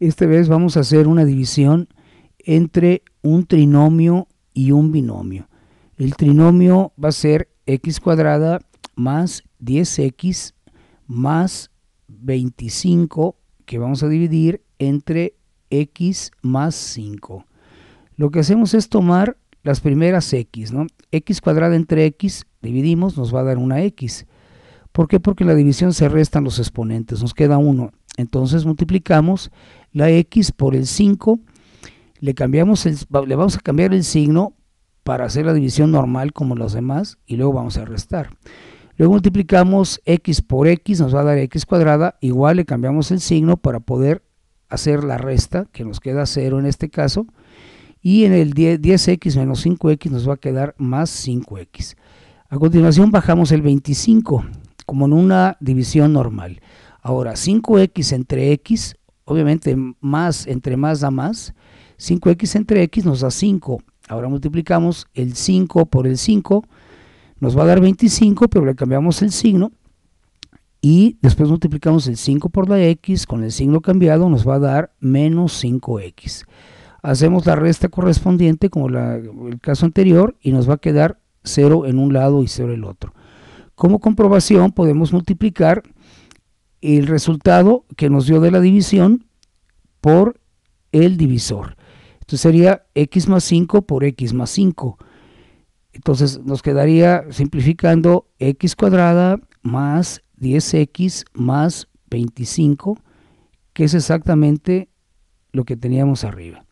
Esta vez vamos a hacer una división entre un trinomio y un binomio. El trinomio va a ser x cuadrada más 10x más 25 que vamos a dividir entre x más 5. Lo que hacemos es tomar las primeras x, ¿no? x cuadrada entre x, dividimos, nos va a dar una x. ¿Por qué? Porque la división se restan los exponentes, nos queda 1. Entonces multiplicamos la X por el 5, le, cambiamos le vamos a cambiar el signo para hacer la división normal como los demás y luego vamos a restar. Luego multiplicamos x por x, nos va a dar x cuadrada, igual le cambiamos el signo para poder hacer la resta, que nos queda 0 en este caso, y en el 10, 10x menos 5x nos va a quedar más 5x. A continuación bajamos el 25, como en una división normal. Ahora 5x entre x obviamente más entre más da más, 5x entre x nos da 5. Ahora multiplicamos el 5 por el 5, nos va a dar 25, pero le cambiamos el signo. Y después multiplicamos el 5 por la x, con el signo cambiado nos va a dar menos 5x. Hacemos la resta correspondiente como el caso anterior y nos va a quedar 0 en un lado y 0 en el otro. Como comprobación podemos multiplicar el resultado que nos dio de la división por el divisor. entonces sería x más 5 por x más 5. Entonces nos quedaría simplificando x cuadrada más 10x más 25, que es exactamente lo que teníamos arriba.